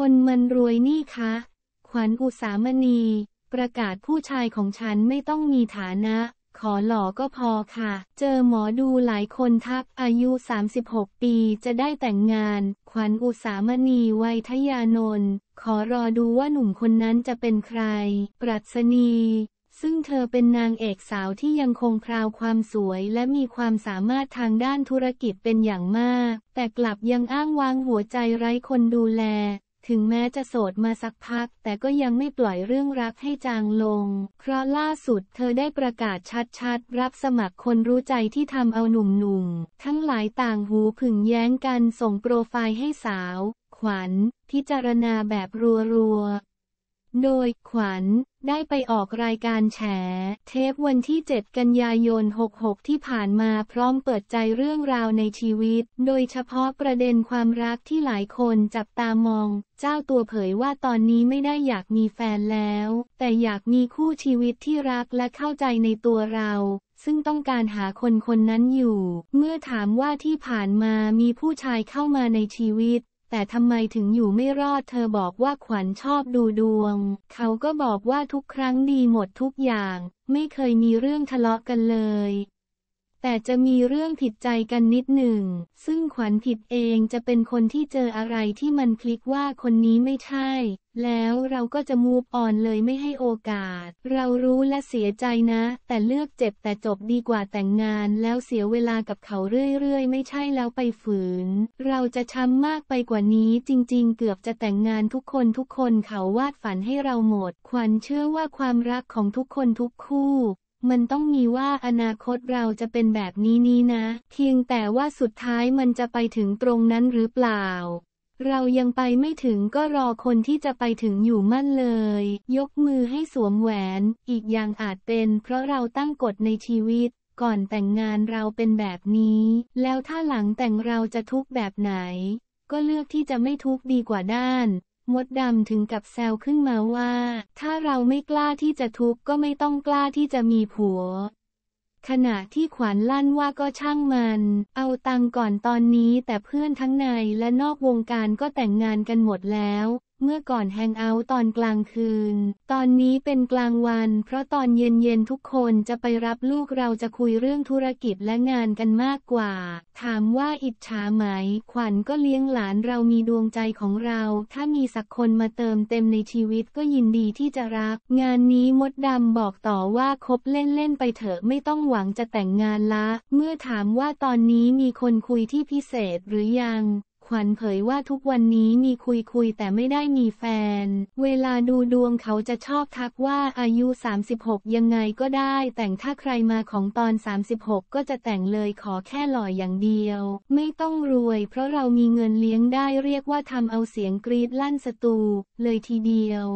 คนมันรวยนี่คะ ขวัญอุสามณี ประกาศผู้ชายของฉันไม่ต้องมีฐานะ ขอหล่อก็พอค่ะ เจอหมอดูหลายคนทักอายุ 36 ปีจะได้แต่งงาน ขวัญอุสามณีวัยทยานนท์ขอรอดูว่าหนุ่มคนนั้นจะเป็นใคร ปรัชนี ซึ่งเธอเป็นนางเอกสาวที่ยังคงพราวความสวยและมีความสามารถทางด้านธุรกิจเป็นอย่างมาก แต่กลับยังอ้างวางหัวใจไร้คนดูแลถึงแม้จะโสดมาสักพักแต่ก็ยังไม่ปล่อยเรื่องรักให้จางลง เพราะล่าสุดเธอได้ประกาศชัดๆ รับสมัครคนรู้ใจที่ทำเอาหนุ่มๆ ทั้งหลายต่างหูผึ่งแย้งกันส่งโปรไฟล์ให้สาว ขวัญ พิจารณาแบบรัวๆโดยขวัญ ได้ไปออกรายการแฉ เทปวันที่ 7 กันยายน66 ที่ผ่านมาพร้อมเปิดใจเรื่องราวในชีวิต โดยเฉพาะประเด็นความรักที่หลายคนจับตามอง เจ้าตัวเผยว่าตอนนี้ไม่ได้อยากมีแฟนแล้ว แต่อยากมีคู่ชีวิตที่รักและเข้าใจในตัวเรา ซึ่งต้องการหาคนคนนั้นอยู่ เมื่อถามว่าที่ผ่านมามีผู้ชายเข้ามาในชีวิตแต่ทำไมถึงอยู่ไม่รอดเธอบอกว่า ขวัญชอบดูดวง เขาก็บอกว่าทุกครั้งดีหมดทุกอย่าง ไม่เคยมีเรื่องทะเลาะกันเลยแต่จะมีเรื่องผิดใจกันนิดหนึ่ง ซึ่งขวัญผิดเองจะเป็นคนที่เจออะไรที่มันคลิกว่าคนนี้ไม่ใช่ แล้วเราก็จะมูฟออนเลยไม่ให้โอกาส เรารู้และเสียใจนะ แต่เลือกเจ็บแต่จบดีกว่าแต่งงาน แล้วเสียเวลากับเขาเรื่อยๆไม่ใช่แล้วไปฝืน เราจะช้ำมากไปกว่านี้จริงๆเกือบจะแต่งงานทุกคนทุกคนเขาวาดฝันให้เราหมด ขวัญเชื่อว่าความรักของทุกคนทุกคู่มันต้องมีว่าอนาคตเราจะเป็นแบบนี้นี้นะเพียงแต่ว่าสุดท้ายมันจะไปถึงตรงนั้นหรือเปล่า เรายังไปไม่ถึงก็รอคนที่จะไปถึงอยู่มั่นเลย ยกมือให้สวมแหวน อีกอย่างอาจเป็นเพราะเราตั้งกฎในชีวิต ก่อนแต่งงานเราเป็นแบบนี้ แล้วถ้าหลังแต่งเราจะทุกแบบไหน ก็เลือกที่จะไม่ทุกดีกว่าด้านมดดำถึงกับแซวขึ้นมาว่า ถ้าเราไม่กล้าที่จะทุกข์ก็ไม่ต้องกล้าที่จะมีผัว ขณะที่ขวานลั่นว่าก็ช่างมัน เอาตังก่อนตอนนี้แต่เพื่อนทั้งในและนอกวงการก็แต่งงานกันหมดแล้วเมื่อก่อนแฮงเอาท์ตอนกลางคืน ตอนนี้เป็นกลางวัน เพราะตอนเย็นๆ ทุกคนจะไปรับลูกเราจะคุยเรื่องธุรกิจและงานกันมากกว่า ถามว่าอิจฉาไหม ขวัญก็เลี้ยงหลานเรามีดวงใจของเรา ถ้ามีสักคนมาเติมเต็มในชีวิตก็ยินดีที่จะรัก งานนี้มดดำบอกต่อว่าคบเล่นๆ ไปเถอะไม่ต้องหวังจะแต่งงานละ เมื่อถามว่าตอนนี้มีคนคุยที่พิเศษหรือยังขวัญเผยว่าทุกวันนี้มีคุยคุยแต่ไม่ได้มีแฟน เวลาดูดวงเขาจะชอบทักว่าอายุ 36 ยังไงก็ได้ แต่งถ้าใครมาของตอน 36 ก็จะแต่งเลยขอแค่หล่อยอย่างเดียว ไม่ต้องรวยเพราะเรามีเงินเลี้ยงได้เรียกว่าทำเอาเสียงกรีดลั่นสตูเลยทีเดียว